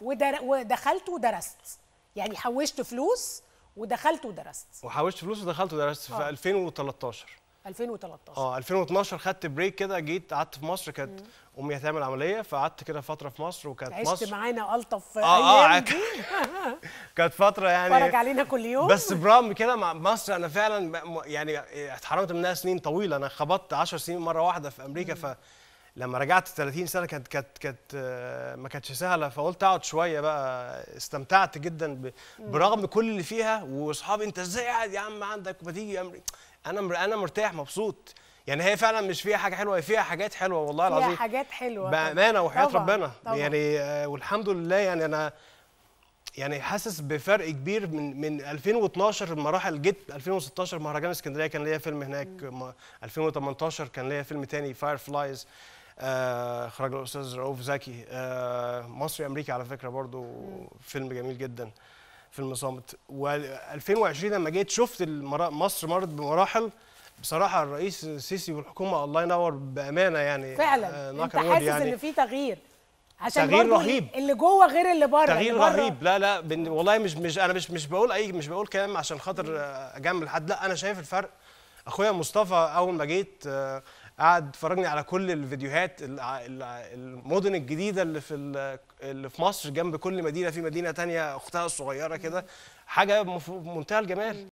ودر... ودخلت ودرست يعني حوشت فلوس ودخلت ودرست وحوشت فلوس ودخلت ودرست أوه. في 2013 2013 اه 2012 آه، خدت بريك كده جيت قعدت في مصر كانت امي هتعمل عمليه فقعدت كده فتره في مصر وكانت عشت مصر عشت معانا الطف آه, آه، ايام آه كانت فتره يعني اتفرج علينا كل يوم بس برغم كده مع مصر انا فعلا يعني اتحرمت منها سنين طويله انا خبطت 10 سنين مره واحده في امريكا ف لما رجعت 30 سنه كانت كانت كانت آه، ما كانتش سهله فقلت اقعد شويه بقى استمتعت جدا برغم كل اللي فيها واصحابي انت ازاي قاعد يا عم عندك ما تيجي انا انا مرتاح مبسوط يعني هي فعلا مش فيها حاجه حلوه هي فيها حاجات حلوه والله العظيم فيها حاجات حلوه بامانه وحياه طبعًا ربنا طبعًا يعني آه، والحمد لله يعني انا يعني حاسس بفرق كبير من من 2012 المراحل جيت 2016 مهرجان اسكندريه كان ليا فيلم هناك 2018 كان ليا فيلم تاني فاير فلايز آه، اخراج الاستاذ رؤوف زكي آه، مصري امريكي على فكره برضو فيلم جميل جدا فيلم صامت و2020 لما جيت شفت مصر مرت بمراحل بصراحه الرئيس السيسي والحكومه الله ينور بامانه يعني فعلا آه، انت حاسس يعني ان في تغيير عشان تغيير رهيب اللي جوه غير اللي بره تغيير اللي رهيب لا لا والله مش مش انا مش مش بقول اي مش بقول كلام عشان خاطر اجمل حد لا انا شايف الفرق اخويا مصطفى اول ما جيت قعد اتفرجني على كل الفيديوهات المدن الجديده اللي في اللي في مصر جنب كل مدينه في مدينه تانية اختها الصغيره كده حاجه في منتهى الجمال